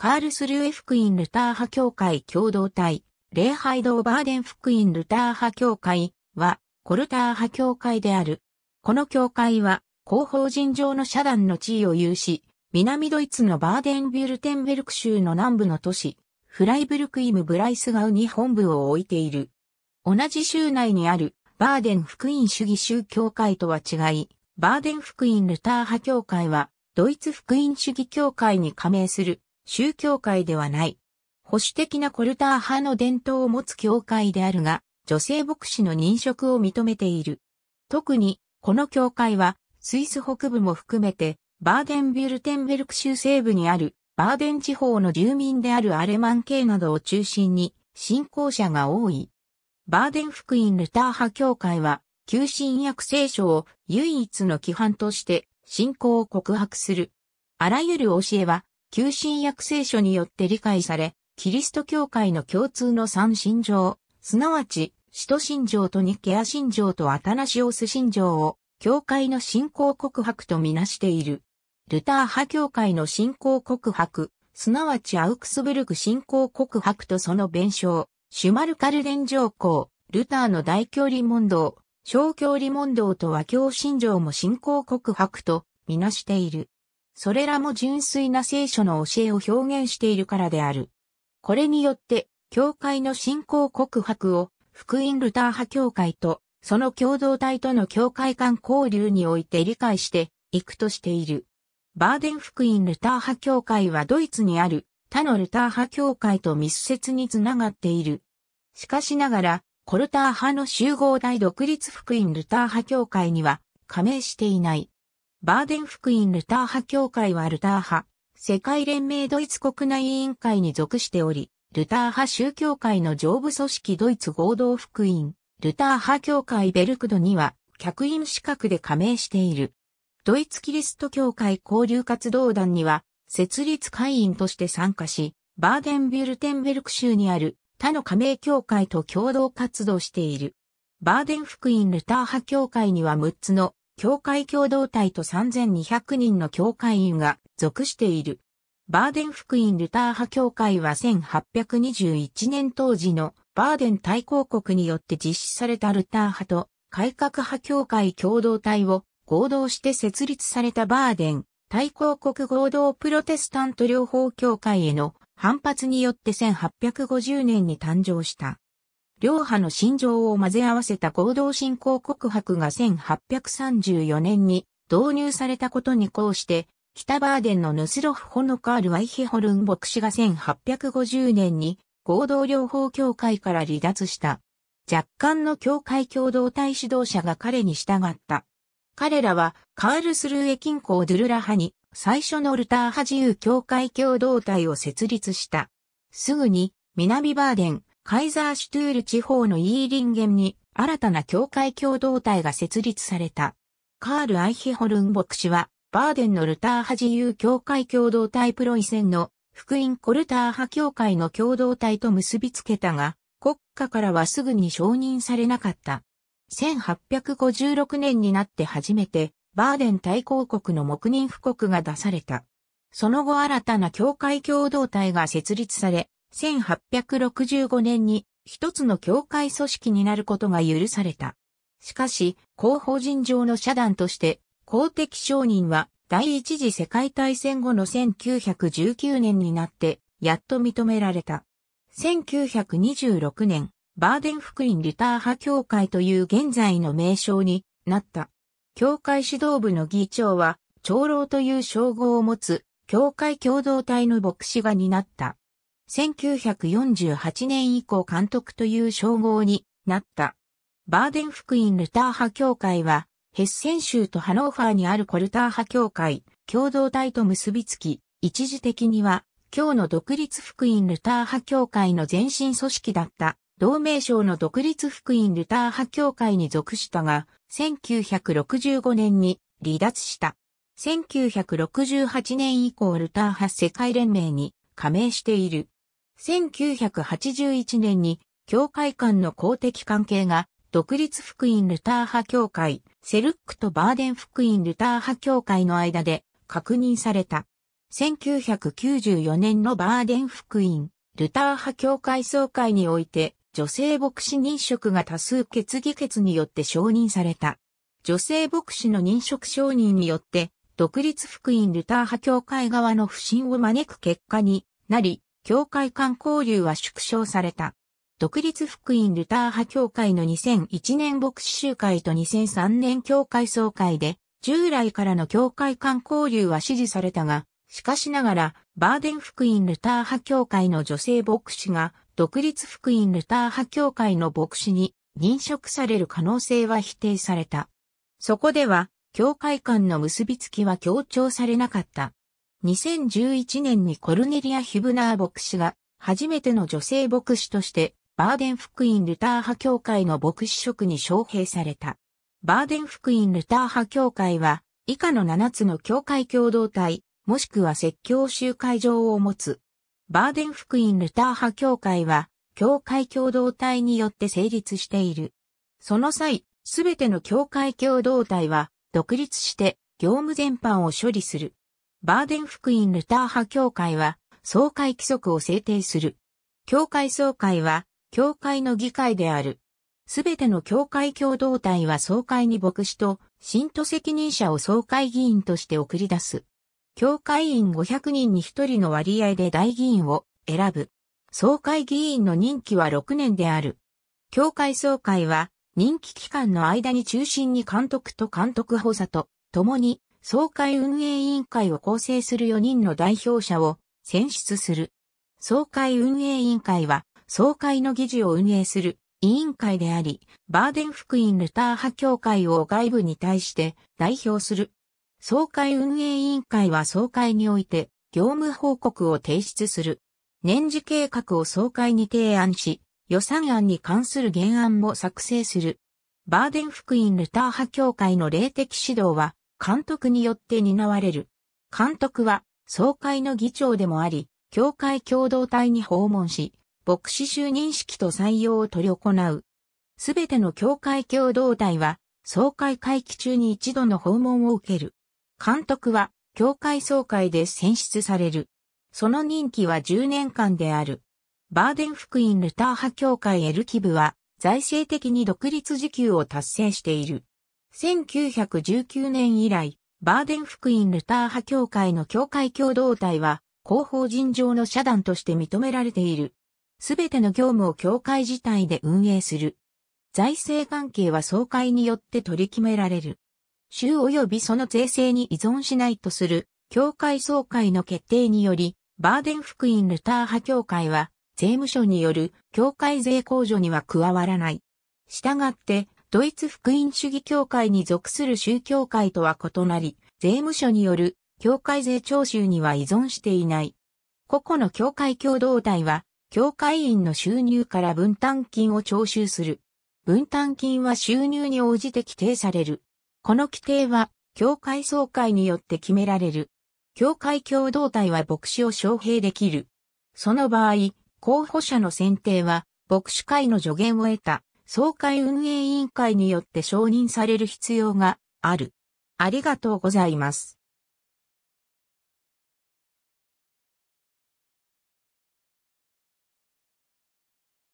カールスルーエ福音ルター派協会共同体、礼拝堂バーデン福音ルター派協会は、コルター派協会である。この協会は、広報人上の社団の地位を有し、南ドイツのバーデンビュルテンベルク州の南部の都市、フライブルクイム・ブライスガウに本部を置いている。同じ州内にある、バーデン福音主義宗教会とは違い、バーデン福音ルター派協会は、ドイツ福音主義協会に加盟する宗教界ではない。保守的なコルター派の伝統を持つ教会であるが、女性牧師の認職を認めている。特に、この教会は、スイス北部も含めて、バーデンビュルテンベルク州西部にある、バーデン地方の住民であるアレマン系などを中心に、信仰者が多い。バーデン福音ルター派教会は、旧新約聖書を唯一の規範として、信仰を告白する。あらゆる教えは、旧新約聖書によって理解され、キリスト教会の共通の三信条、すなわち、使徒信条とニケア信条とアタナシオス信条を、教会の信仰告白とみなしている。ルター派教会の信仰告白、すなわちアウクスブルク信仰告白とその弁償、シュマルカルデン条項、ルターの大教理問答、小教理問答と和教信条も信仰告白とみなしている。それらも純粋な聖書の教えを表現しているからである。これによって、教会の信仰告白を、福音ルター派教会と、その共同体との教会間交流において理解していくとしている。バーデン福音ルター派教会はドイツにある他のルター派教会と密接につながっている。しかしながら、コルター派の集合大独立福音ルター派教会には加盟していない。バーデン福音ルター派協会はルター派、世界連盟ドイツ国内委員会に属しており、ルター派宗教会の上部組織ドイツ合同福音、ルター派協会ベルクドには、客員資格で加盟している。ドイツキリスト教会交流活動団には、設立会員として参加し、バーデンビュルテンベルク州にある他の加盟協会と共同活動している。バーデン福音ルター派協会には6つの教会共同体と3200人の教会員が属している。バーデン福音ルター派教会は1821年当時のバーデン大公国によって実施されたルター派と改革派教会共同体を合同して設立されたバーデン大公国合同プロテスタント両方教会への反発によって1850年に誕生した。両派の心情を混ぜ合わせた合同信仰告白が1834年に導入されたことにこうして、北バーデンのヌスロフ・ホノカール・ワイヒホルン牧師が1850年に合同療法協会から離脱した。若干の教会共同体指導者が彼に従った。彼らはカールスルーエ近郊ドゥルラ派に最初のルター派自由教会共同体を設立した。すぐに南バーデン、カイザーシュトゥール地方のイーリンゲンに新たな教会共同体が設立された。カール・アイヒホルン牧師は、バーデンのルター派自由教会共同体プロイセンの福音コルター派教会の共同体と結びつけたが、国家からはすぐに承認されなかった。1856年になって初めて、バーデン大公国の黙認布告が出された。その後新たな教会共同体が設立され、1865年に一つの教会組織になることが許された。しかし、広報人上の社団として、公的承認は第一次世界大戦後の1919年になって、やっと認められた。1926年、バーデン福音リター派教会という現在の名称になった。教会指導部の議長は、長老という称号を持つ、教会共同体の牧師が担った。1948年以降監督という称号になった。バーデン福音ルター派教会は、ヘッセン州とハノーファーにあるコルター派教会、共同体と結びつき、一時的には、今日の独立福音ルター派教会の前身組織だった、同名省の独立福音ルター派教会に属したが、1965年に離脱した。1968年以降ルター派世界連盟に加盟している。1981年に、教会間の公的関係が、独立福音ルター派教会、セルックとバーデン福音ルター派教会の間で確認された。1994年のバーデン福音、ルター派教会総会において、女性牧師認職が多数決議決によって承認された。女性牧師の認職承認によって、独立福音ルター派教会側の不信を招く結果になり、教会間交流は縮小された。独立福音ルター派教会の2001年牧師集会と2003年教会総会で、従来からの教会間交流は支持されたが、しかしながら、バーデン福音ルター派教会の女性牧師が、独立福音ルター派教会の牧師に認職される可能性は否定された。そこでは、教会間の結びつきは強調されなかった。2011年にコルネリア・ヒュブナー牧師が、初めての女性牧師として、バーデン福音ルター派教会の牧師職に招聘された。バーデン福音ルター派教会は、以下の7つの教会共同体、もしくは説教集会場を持つ。バーデン福音ルター派教会は、教会共同体によって成立している。その際、すべての教会共同体は、独立して、業務全般を処理する。バーデン福音ルター派教会は、総会規則を制定する。教会総会は、教会の議会である。すべての教会共同体は総会に牧師と、信徒責任者を総会議員として送り出す。教会員500人に1人の割合で大議員を選ぶ。総会議員の任期は6年である。教会総会は、任期期間の間に中心に監督と監督補佐と、共に総会運営委員会を構成する4人の代表者を選出する。総会運営委員会は、総会の議事を運営する委員会であり、バーデン福音ルター派協会を外部に対して代表する。総会運営委員会は総会において業務報告を提出する。年次計画を総会に提案し、予算案に関する原案も作成する。バーデン福音ルター派協会の霊的指導は、監督によって担われる。監督は、総会の議長でもあり、教会共同体に訪問し、牧師就任式と採用を取り行う。すべての教会共同体は、総会会期中に一度の訪問を受ける。監督は、教会総会で選出される。その任期は10年間である。バーデン福音ルター派教会エルキブは、財政的に独立時給を達成している。1919年以来、バーデン福音ルター派教会の教会共同体は、広報人上の社団として認められている。すべての業務を教会自体で運営する。財政関係は総会によって取り決められる。州及びその税制に依存しないとする、教会総会の決定により、バーデン福音ルター派教会は、税務署による教会税控除には加わらない。したがって、ドイツ福音主義協会に属する宗教会とは異なり、税務署による教会税徴収には依存していない。個々の教会共同体は、教会員の収入から分担金を徴収する。分担金は収入に応じて規定される。この規定は、教会総会によって決められる。教会共同体は牧師を招聘できる。その場合、候補者の選定は、牧師会の助言を得た総会運営委員会によって承認される必要がある。ありがとうございます。